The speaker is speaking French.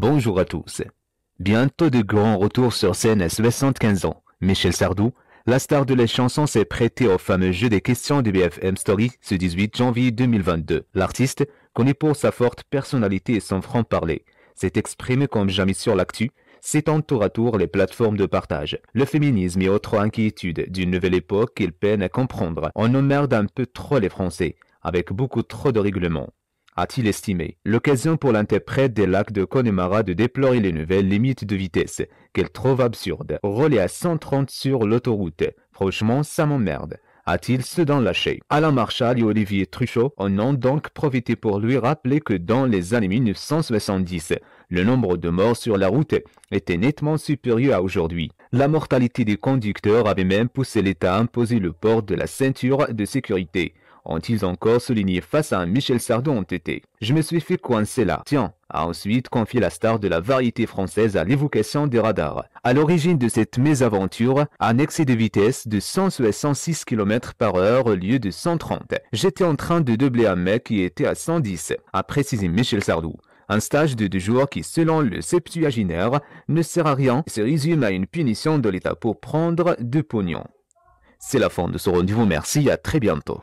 Bonjour à tous. Bientôt de grands retours sur scène à 75 ans. Michel Sardou, la star de la chanson s'est prêté au fameux jeu des questions du BFM Story ce 18 janvier 2022. L'artiste, connu pour sa forte personnalité et son franc-parler, s'est exprimé comme jamais sur l'actu, s'étend tour à tour les plateformes de partage. Le féminisme et autres inquiétudes d'une nouvelle époque qu'il peine à comprendre. On emmerde un peu trop les Français, avec beaucoup trop de règlements a-t-il estimé, l'occasion pour l'interprète des lacs de Connemara de déplorer les nouvelles limites de vitesse, qu'elle trouve absurdes. relais à 130 sur l'autoroute, franchement, ça m'emmerde a-t-il soudain lâché. Alain Marshall et Olivier Truchot en ont donc profité pour lui rappeler que dans les années 1970, le nombre de morts sur la route était nettement supérieur à aujourd'hui. La mortalité des conducteurs avait même poussé l'État à imposer le port de la ceinture de sécurité ont-ils encore souligné face à un Michel Sardou entêté. Je me suis fait coincer là, tiens, a ensuite confié la star de la variété française à l'évocation des radars. À l'origine de cette mésaventure, un excès de vitesse de 166 km par heure au lieu de 130. J'étais en train de doubler un mec qui était à 110, a précisé Michel Sardou. Un stage de deux jours qui, selon le septuaginaire, ne sert à rien se résume à une punition de l'État pour prendre deux pognons. C'est la fin de ce rendez-vous, merci, à très bientôt.